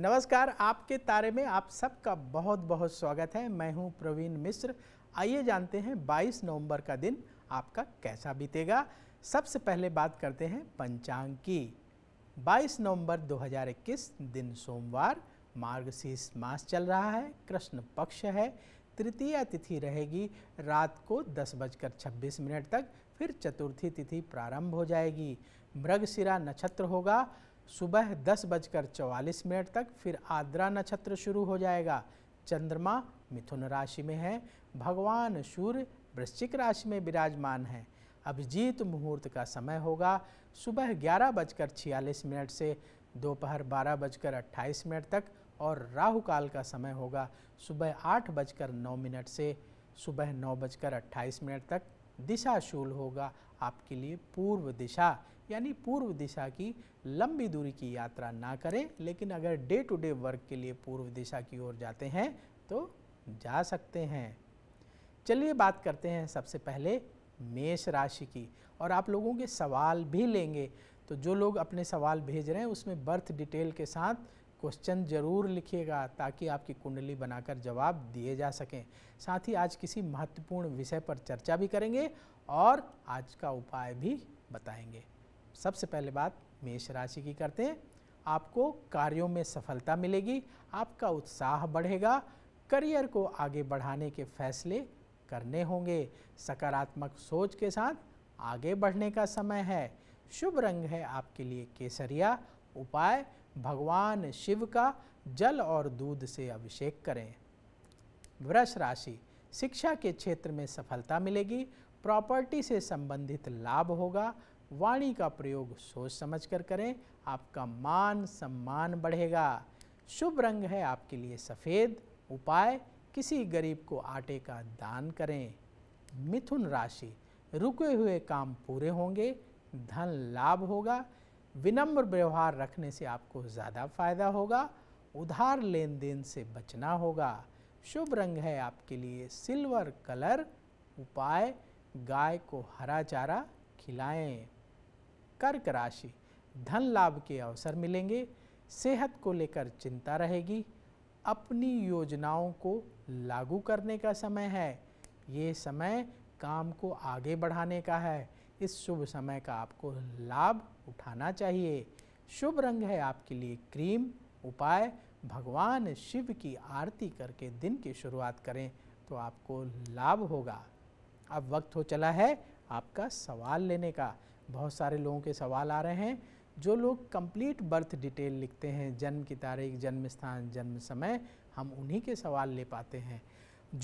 नमस्कार आपके तारे में आप सबका बहुत बहुत स्वागत है मैं हूं प्रवीण मिश्र आइए जानते हैं 22 नवंबर का दिन आपका कैसा बीतेगा सबसे पहले बात करते हैं पंचांग की 22 नवंबर 2021 दिन सोमवार मार्गशीर्ष मास चल रहा है कृष्ण पक्ष है तृतीय तिथि रहेगी रात को दस बजकर छब्बीस मिनट तक फिर चतुर्थी तिथि प्रारंभ हो जाएगी मृगशिरा नक्षत्र होगा सुबह दस बजकर चौवालीस मिनट तक फिर आद्रा नक्षत्र शुरू हो जाएगा चंद्रमा मिथुन राशि में है भगवान सूर्य वृश्चिक राशि में विराजमान है अभिजीत मुहूर्त का समय होगा सुबह ग्यारह बजकर छियालीस मिनट से दोपहर बारह बजकर अट्ठाईस मिनट तक और राहु काल का समय होगा सुबह आठ बजकर नौ मिनट से सुबह नौ बजकर अट्ठाईस मिनट तक दिशाशूल होगा आपके लिए पूर्व दिशा यानी पूर्व दिशा की लंबी दूरी की यात्रा ना करें लेकिन अगर डे टू डे वर्क के लिए पूर्व दिशा की ओर जाते हैं तो जा सकते हैं चलिए बात करते हैं सबसे पहले मेष राशि की और आप लोगों के सवाल भी लेंगे तो जो लोग अपने सवाल भेज रहे हैं उसमें बर्थ डिटेल के साथ क्वेश्चन जरूर लिखिएगा ताकि आपकी कुंडली बनाकर जवाब दिए जा सकें साथ ही आज किसी महत्वपूर्ण विषय पर चर्चा भी करेंगे और आज का उपाय भी बताएंगे सबसे पहले बात मेष राशि की करते हैं आपको कार्यों में सफलता मिलेगी आपका उत्साह बढ़ेगा करियर को आगे बढ़ाने के फैसले करने होंगे सकारात्मक सोच के साथ आगे बढ़ने का समय है शुभ रंग है आपके लिए केसरिया उपाय भगवान शिव का जल और दूध से अभिषेक करें वृष राशि शिक्षा के क्षेत्र में सफलता मिलेगी प्रॉपर्टी से संबंधित लाभ होगा वाणी का प्रयोग सोच समझ कर करें आपका मान सम्मान बढ़ेगा शुभ रंग है आपके लिए सफ़ेद उपाय किसी गरीब को आटे का दान करें मिथुन राशि रुके हुए काम पूरे होंगे धन लाभ होगा विनम्र व्यवहार रखने से आपको ज़्यादा फायदा होगा उधार लेन देन से बचना होगा शुभ रंग है आपके लिए सिल्वर कलर उपाय गाय को हरा चारा खिलाएं कर्क राशि धन लाभ के अवसर मिलेंगे सेहत को लेकर चिंता रहेगी अपनी योजनाओं को लागू करने का समय है ये समय काम को आगे बढ़ाने का है इस शुभ समय का आपको लाभ उठाना चाहिए शुभ रंग है आपके लिए क्रीम उपाय भगवान शिव की आरती करके दिन की शुरुआत करें तो आपको लाभ होगा अब वक्त हो चला है आपका सवाल लेने का बहुत सारे लोगों के सवाल आ रहे हैं जो लोग कंप्लीट बर्थ डिटेल लिखते हैं जन्म की तारीख जन्म स्थान जन्म समय हम उन्हीं के सवाल ले पाते हैं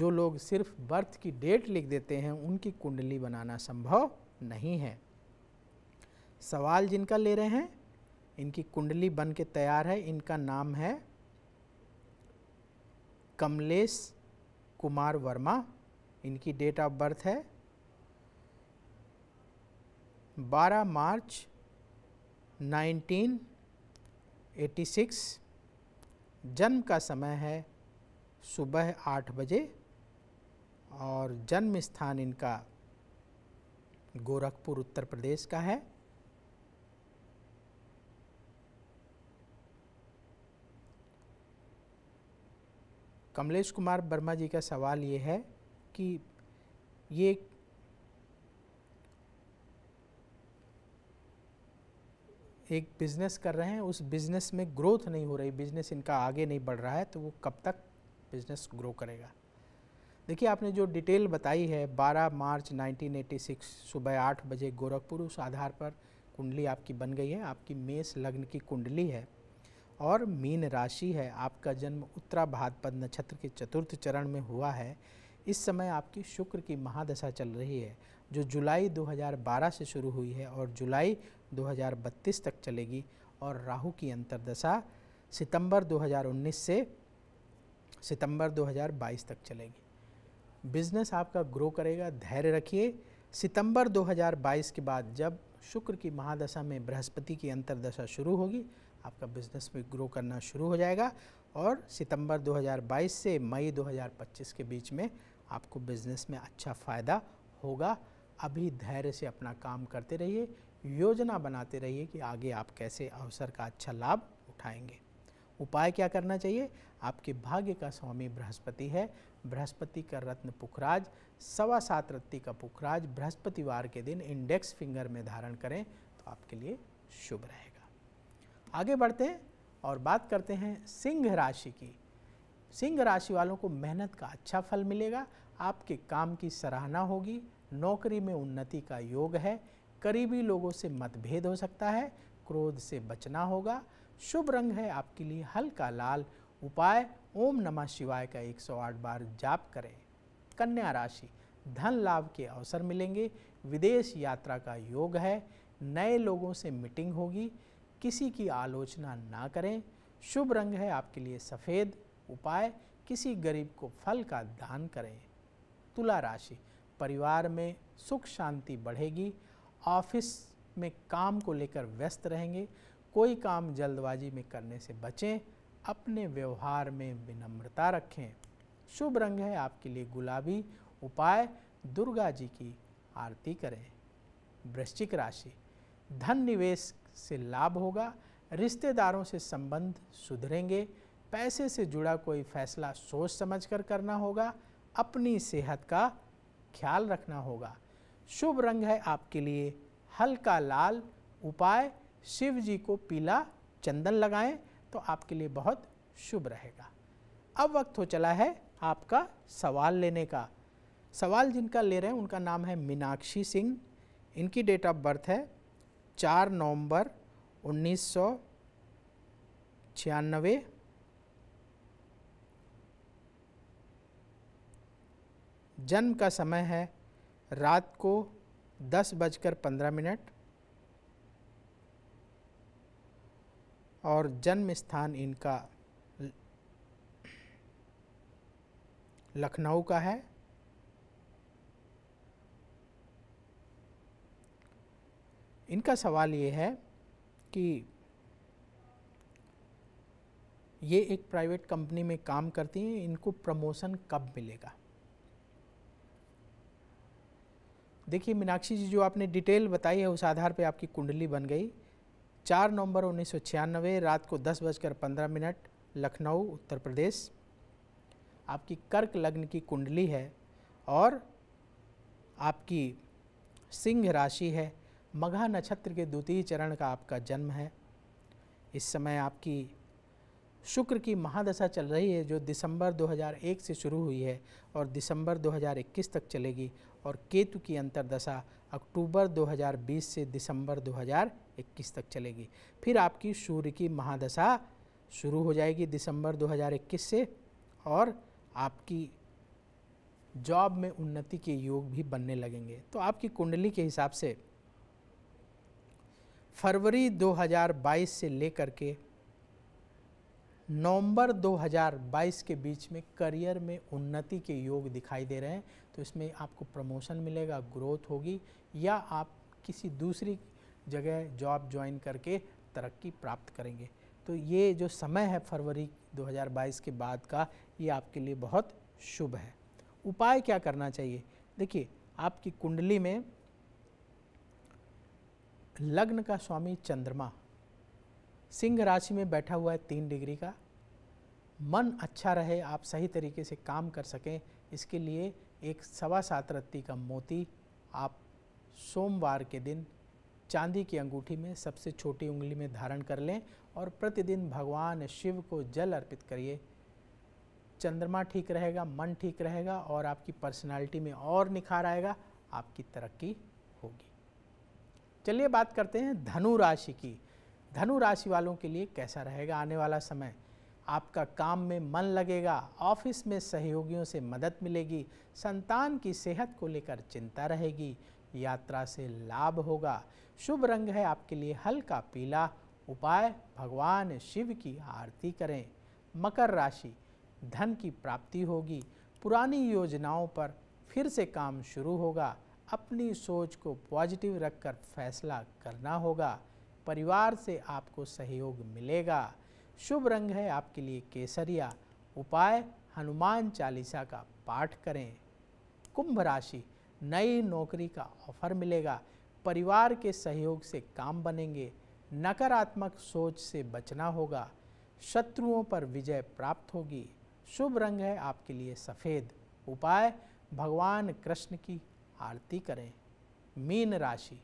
जो लोग सिर्फ बर्थ की डेट लिख देते हैं उनकी कुंडली बनाना संभव नहीं है सवाल जिनका ले रहे हैं इनकी कुंडली बन के तैयार है इनका नाम है कमलेश कुमार वर्मा इनकी डेट ऑफ बर्थ है 12 मार्च 1986 जन्म का समय है सुबह आठ बजे और जन्म स्थान इनका गोरखपुर उत्तर प्रदेश का है कमलेश कुमार वर्मा जी का सवाल ये है कि ये एक बिज़नेस कर रहे हैं उस बिज़नेस में ग्रोथ नहीं हो रही बिज़नेस इनका आगे नहीं बढ़ रहा है तो वो कब तक बिज़नेस ग्रो करेगा देखिए आपने जो डिटेल बताई है 12 मार्च 1986 सुबह आठ बजे गोरखपुर उस आधार पर कुंडली आपकी बन गई है आपकी मेष लग्न की कुंडली है और मीन राशि है आपका जन्म उत्तरा भादपद नक्षत्र के चतुर्थ चरण में हुआ है इस समय आपकी शुक्र की महादशा चल रही है जो जुलाई 2012 से शुरू हुई है और जुलाई 2032 तक चलेगी और राहु की अंतरदशा सितंबर 2019 से सितंबर 2022 तक चलेगी बिजनेस आपका ग्रो करेगा धैर्य रखिए सितंबर 2022 के बाद जब शुक्र की महादशा में बृहस्पति की अंतरदशा शुरू होगी आपका बिजनेस भी ग्रो करना शुरू हो जाएगा और सितंबर 2022 से मई 2025 के बीच में आपको बिजनेस में अच्छा फ़ायदा होगा अभी धैर्य से अपना काम करते रहिए योजना बनाते रहिए कि आगे आप कैसे अवसर का अच्छा लाभ उठाएंगे उपाय क्या करना चाहिए आपके भाग्य का स्वामी बृहस्पति है बृहस्पति का रत्न पुखराज सवा सात रत्ती का पुखराज बृहस्पतिवार के दिन इंडेक्स फिंगर में धारण करें तो आपके लिए शुभ रहेगा आगे बढ़ते हैं और बात करते हैं सिंह राशि की सिंह राशि वालों को मेहनत का अच्छा फल मिलेगा आपके काम की सराहना होगी नौकरी में उन्नति का योग है करीबी लोगों से मतभेद हो सकता है क्रोध से बचना होगा शुभ रंग है आपके लिए हल्का लाल उपाय ओम नमः शिवाय का 108 बार जाप करें कन्या राशि धन लाभ के अवसर मिलेंगे विदेश यात्रा का योग है नए लोगों से मीटिंग होगी किसी की आलोचना ना करें शुभ रंग है आपके लिए सफ़ेद उपाय किसी गरीब को फल का दान करें तुला राशि परिवार में सुख शांति बढ़ेगी ऑफिस में काम को लेकर व्यस्त रहेंगे कोई काम जल्दबाजी में करने से बचें अपने व्यवहार में विनम्रता रखें शुभ रंग है आपके लिए गुलाबी उपाय दुर्गा जी की आरती करें वृश्चिक राशि धन निवेश से लाभ होगा रिश्तेदारों से संबंध सुधरेंगे पैसे से जुड़ा कोई फैसला सोच समझकर करना होगा अपनी सेहत का ख्याल रखना होगा शुभ रंग है आपके लिए हल्का लाल उपाय शिव जी को पीला चंदन लगाएं तो आपके लिए बहुत शुभ रहेगा अब वक्त हो चला है आपका सवाल लेने का सवाल जिनका ले रहे हैं उनका नाम है मीनाक्षी सिंह इनकी डेट ऑफ बर्थ है चार नवंबर उन्नीस सौ छियानवे जन्म का समय है रात को दस बजकर पंद्रह मिनट और जन्म स्थान इनका लखनऊ का है इनका सवाल ये है कि ये एक प्राइवेट कंपनी में काम करती हैं इनको प्रमोशन कब मिलेगा देखिए मीनाक्षी जी जो आपने डिटेल बताई है उस आधार पे आपकी कुंडली बन गई चार नवंबर उन्नीस रात को दस बजकर पंद्रह मिनट लखनऊ उत्तर प्रदेश आपकी कर्क लग्न की कुंडली है और आपकी सिंह राशि है मघा नक्षत्र के द्वितीय चरण का आपका जन्म है इस समय आपकी शुक्र की महादशा चल रही है जो दिसंबर 2001 से शुरू हुई है और दिसंबर 2021 तक चलेगी और केतु की अंतरदशा अक्टूबर 2020 से दिसंबर 2021 तक चलेगी फिर आपकी सूर्य की महादशा शुरू हो जाएगी दिसंबर 2021 से और आपकी जॉब में उन्नति के योग भी बनने लगेंगे तो आपकी कुंडली के हिसाब से फरवरी 2022 से लेकर के नवंबर 2022 के बीच में करियर में उन्नति के योग दिखाई दे रहे हैं तो इसमें आपको प्रमोशन मिलेगा ग्रोथ होगी या आप किसी दूसरी जगह जॉब ज्वाइन करके तरक्की प्राप्त करेंगे तो ये जो समय है फरवरी 2022 के बाद का ये आपके लिए बहुत शुभ है उपाय क्या करना चाहिए देखिए आपकी कुंडली में लग्न का स्वामी चंद्रमा सिंह राशि में बैठा हुआ है तीन डिग्री का मन अच्छा रहे आप सही तरीके से काम कर सकें इसके लिए एक सवा सात रत्ती का मोती आप सोमवार के दिन चांदी की अंगूठी में सबसे छोटी उंगली में धारण कर लें और प्रतिदिन भगवान शिव को जल अर्पित करिए चंद्रमा ठीक रहेगा मन ठीक रहेगा और आपकी पर्सनालिटी में और निखार आएगा आपकी तरक्की होगी चलिए बात करते हैं धनु राशि की धनु राशि वालों के लिए कैसा रहेगा आने वाला समय आपका काम में मन लगेगा ऑफिस में सहयोगियों से मदद मिलेगी संतान की सेहत को लेकर चिंता रहेगी यात्रा से लाभ होगा शुभ रंग है आपके लिए हल्का पीला उपाय भगवान शिव की आरती करें मकर राशि धन की प्राप्ति होगी पुरानी योजनाओं पर फिर से काम शुरू होगा अपनी सोच को पॉजिटिव रखकर फैसला करना होगा परिवार से आपको सहयोग मिलेगा शुभ रंग है आपके लिए केसरिया उपाय हनुमान चालीसा का पाठ करें कुंभ राशि नई नौकरी का ऑफर मिलेगा परिवार के सहयोग से काम बनेंगे नकारात्मक सोच से बचना होगा शत्रुओं पर विजय प्राप्त होगी शुभ रंग है आपके लिए सफ़ेद उपाय भगवान कृष्ण की आरती करें मीन राशि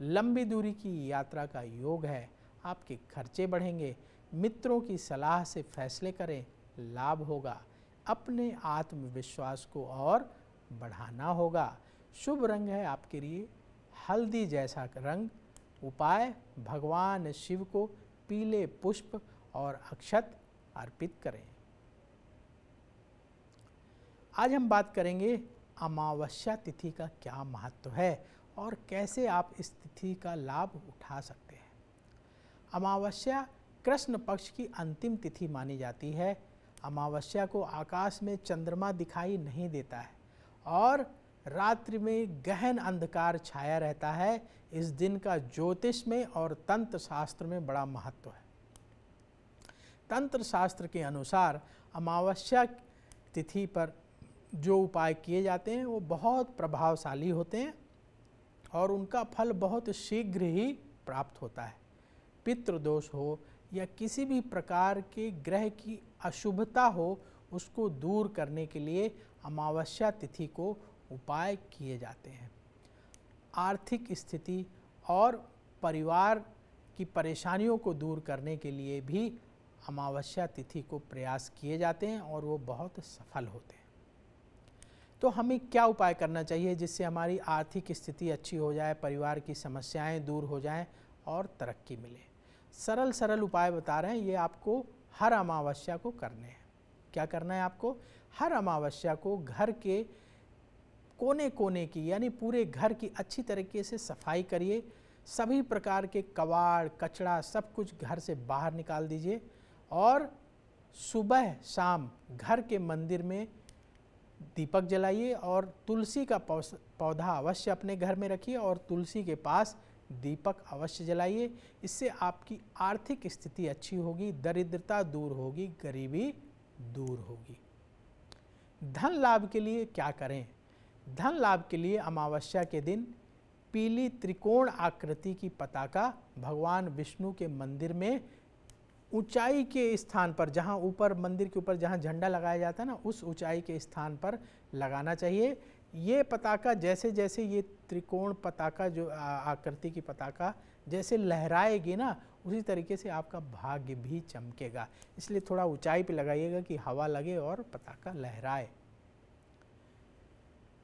लंबी दूरी की यात्रा का योग है आपके खर्चे बढ़ेंगे मित्रों की सलाह से फैसले करें लाभ होगा अपने आत्मविश्वास को और बढ़ाना होगा शुभ रंग है आपके लिए हल्दी जैसा रंग उपाय भगवान शिव को पीले पुष्प और अक्षत अर्पित करें आज हम बात करेंगे अमावस्या तिथि का क्या महत्व है और कैसे आप इस तिथि का लाभ उठा सकते हैं अमावस्या कृष्ण पक्ष की अंतिम तिथि मानी जाती है अमावस्या को आकाश में चंद्रमा दिखाई नहीं देता है और रात्रि में गहन अंधकार छाया रहता है इस दिन का ज्योतिष में और तंत्र शास्त्र में बड़ा महत्व है तंत्र शास्त्र के अनुसार अमावस्या तिथि पर जो उपाय किए जाते हैं वो बहुत प्रभावशाली होते हैं और उनका फल बहुत शीघ्र ही प्राप्त होता है पितृदोष हो या किसी भी प्रकार के ग्रह की अशुभता हो उसको दूर करने के लिए अमावस्या तिथि को उपाय किए जाते हैं आर्थिक स्थिति और परिवार की परेशानियों को दूर करने के लिए भी अमावस्या तिथि को प्रयास किए जाते हैं और वो बहुत सफल होते हैं तो हमें क्या उपाय करना चाहिए जिससे हमारी आर्थिक स्थिति अच्छी हो जाए परिवार की समस्याएं दूर हो जाएं और तरक्की मिले सरल सरल उपाय बता रहे हैं ये आपको हर अमावस्या को करने हैं क्या करना है आपको हर अमावस्या को घर के कोने कोने की यानी पूरे घर की अच्छी तरीके से सफाई करिए सभी प्रकार के कबाड़ कचड़ा सब कुछ घर से बाहर निकाल दीजिए और सुबह शाम घर के मंदिर में दीपक जलाइए और तुलसी का पौधा अवश्य अपने घर में रखिए और तुलसी के पास दीपक अवश्य जलाइए इससे आपकी आर्थिक स्थिति अच्छी होगी दरिद्रता दूर होगी गरीबी दूर होगी धन लाभ के लिए क्या करें धन लाभ के लिए अमावस्या के दिन पीली त्रिकोण आकृति की पताका भगवान विष्णु के मंदिर में ऊंचाई के स्थान पर जहाँ ऊपर मंदिर के ऊपर जहाँ झंडा लगाया जाता है ना उस ऊंचाई के स्थान पर लगाना चाहिए ये पताका जैसे जैसे ये त्रिकोण पताका जो आकृति की पताका जैसे लहराएगी ना उसी तरीके से आपका भाग्य भी चमकेगा इसलिए थोड़ा ऊंचाई पे लगाइएगा कि हवा लगे और पताका लहराए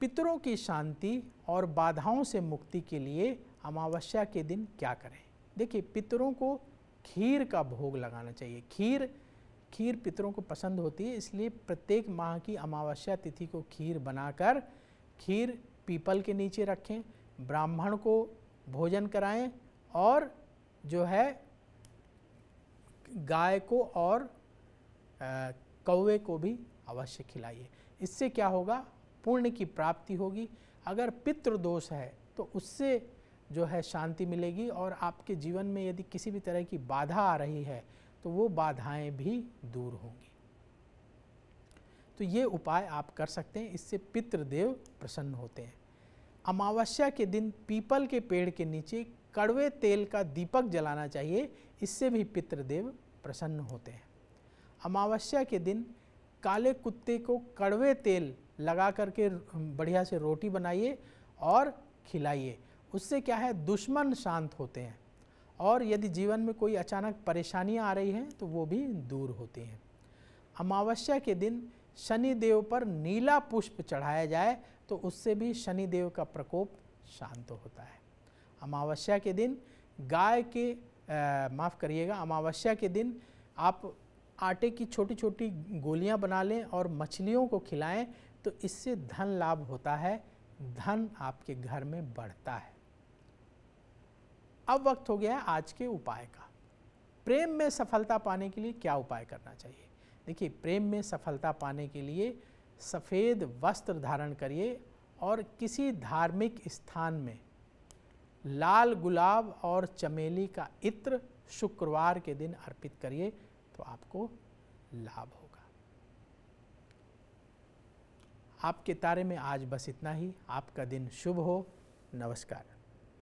पितरों की शांति और बाधाओं से मुक्ति के लिए अमावस्या के दिन क्या करें देखिए पितरों को खीर का भोग लगाना चाहिए खीर खीर पितरों को पसंद होती है इसलिए प्रत्येक माह की अमावस्या तिथि को खीर बनाकर खीर पीपल के नीचे रखें ब्राह्मण को भोजन कराएं और जो है गाय को और कौवे को भी अवश्य खिलाइए इससे क्या होगा पुण्य की प्राप्ति होगी अगर पितृ दोष है तो उससे जो है शांति मिलेगी और आपके जीवन में यदि किसी भी तरह की बाधा आ रही है तो वो बाधाएं भी दूर होंगी तो ये उपाय आप कर सकते हैं इससे पितृदेव प्रसन्न होते हैं अमावस्या के दिन पीपल के पेड़ के नीचे कड़वे तेल का दीपक जलाना चाहिए इससे भी पितृदेव प्रसन्न होते हैं अमावस्या के दिन काले कुत्ते को कड़वे तेल लगा करके बढ़िया से रोटी बनाइए और खिलाइए उससे क्या है दुश्मन शांत होते हैं और यदि जीवन में कोई अचानक परेशानियां आ रही हैं तो वो भी दूर होती हैं अमावस्या के दिन शनि देव पर नीला पुष्प चढ़ाया जाए तो उससे भी शनि देव का प्रकोप शांत होता है अमावस्या के दिन गाय के माफ़ करिएगा अमावस्या के दिन आप आटे की छोटी छोटी गोलियां बना लें और मछलियों को खिलाएं तो इससे धन लाभ होता है धन आपके घर में बढ़ता है अब वक्त हो गया है आज के उपाय का प्रेम में सफलता पाने के लिए क्या उपाय करना चाहिए देखिए प्रेम में सफलता पाने के लिए सफ़ेद वस्त्र धारण करिए और किसी धार्मिक स्थान में लाल गुलाब और चमेली का इत्र शुक्रवार के दिन अर्पित करिए तो आपको लाभ होगा आपके तारे में आज बस इतना ही आपका दिन शुभ हो नमस्कार